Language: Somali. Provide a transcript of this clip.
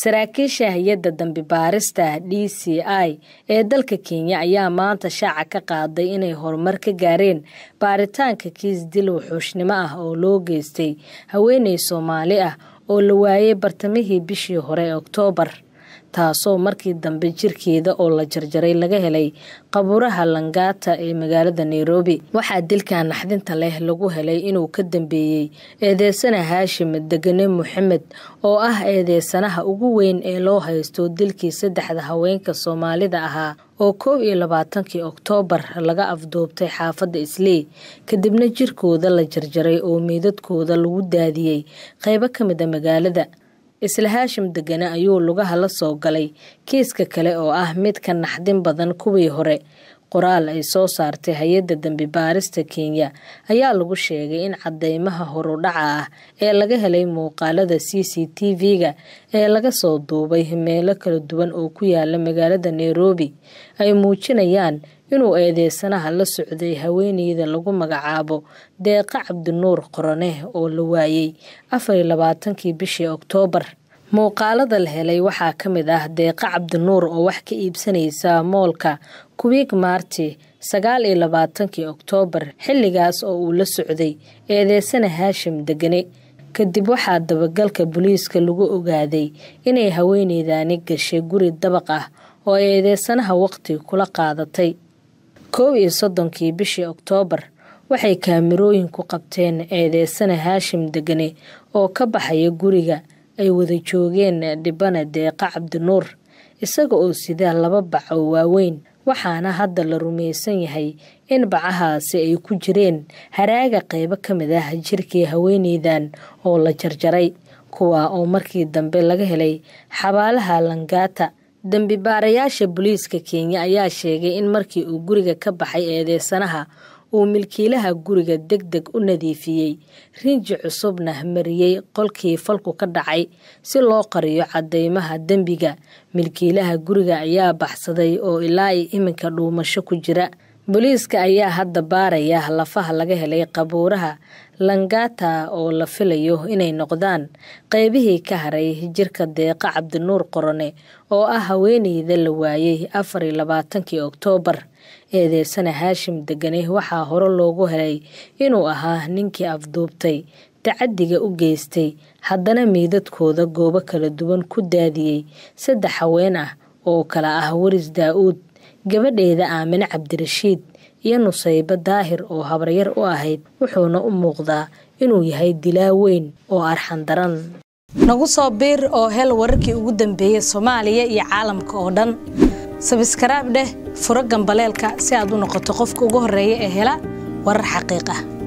saraakiisha hay-adda dambi baarista d c i ee dalka kenya ayaa maanta shaaca ka qaaday inay horumar ka gaareen baaritaanka kiis dil wuxuushnimo ah oo loo geystay haweeney soomaali ah oo la waayey bartamihii bishii hore ee oktoobar taasoo markii dambe jirkeeda oo la jarjaray laga helay qabuuraha langaata ee magaalada nairobi waxaa dilka naxdinta leh lagu helay inuu ka dambeeyey eedeesana haashim degane muxamed oo ah eedeesanaha ugu weyn ee loo haysto dilkii saddexda haweenka soomaalida ahaa oo koob iyo labaatankii oktoobar laga afduubtay xaafadda islii kadibna jirkooda la jarjaray oo meydadkooda lagu daadiyey qaybo ka mida ah magaalada isla haashim degane ayuu lugaha la soo galay kiiska kale oo ah mid ka naxdin badan kuwii hore qoraal ay soo saartay hay-adda dambi baarista kenya ayaa lagu sheegay in cadeymaha horudhaca ah ee laga helay muuqaalada c c t v-ga ee laga soo duubay meelo kala duwan oo ku yaala magaalada nairobi ay muujinayaan inuu eedeysanaha la socday haweeneyda lagu magacaabo deeqa cabdinuur qorone oo la waayey afariyo labaatankii bishii oktoobar muuqaalada la helay waxaa ka mid ah deeqa cabdinuur oo wax ka iibsanaysa moolka kuwiig maarti sagaal iyo labaatankii oktoobar xilligaas oo uu la socday eedeesana haashim degane kadib waxaa dabagalka booliiska lagu ogaaday inay haweeneydaani gashay guri dabaq ah oo eedeesanaha waqti kula qaadatay koob iyo soddonkii bishii oktoobar waxay kaamirooyinku qabteen eedeesana haashim degane oo ka baxaya guriga ay wada joogeen dhibana deeqa cabdinuur isaga oo sida laba bac oo waaweyn waxaana hadda la rumaysan yahay in bacahaasi ay ku jireen haraaga qaybo ka mid ah jirkii haweeneydan oo la jarjaray kuwaa oo markii dambe laga helay xabaalaha langaata dembi baarayaasha booliiska kenya ayaa sheegay in markii uu guriga ka baxay eedeysanaha uu milkiilaha guriga deg deg u nadiifiyey rinji cusubna mariyey qolkii falku ka dhacay si loo qariyo cadeymaha dembiga milkiilaha guriga ayaa baxsaday oo ilaa iyo iminka dhuumasho ku jira booliiska ayaa hadda baaraya lafaha laga helay qabuuraha langata oo la filayo inay noqdaan qeybihii ka haray jirka deeqa cabdinuur qorone oo ah haweeneyda la waayey afariyo labaatankii oktoobar eedeysana haashim degane waxaa hore loogu helay inuu ahaa ninkii afduubtay tacadiga u geystay haddana miidadkooda goobo kala duwan ku daadiyey saddex haween ah oo kala ah waris daa-uud gabadheeda aamine cabdirashiid iyo nusaybe daahir oo habaryar u ahayd wuxuuna u muuqdaa inuu yahay dilaa weyn oo arxan daran nagu soo biir oo hel wararkii ugu dambeeyey soomaaliya iyo caalamka oo dhan sabiskaraab dheh furo gambaleelka si aad u noqoto qofka ugu horreeya ee hela warar xaqiiq ah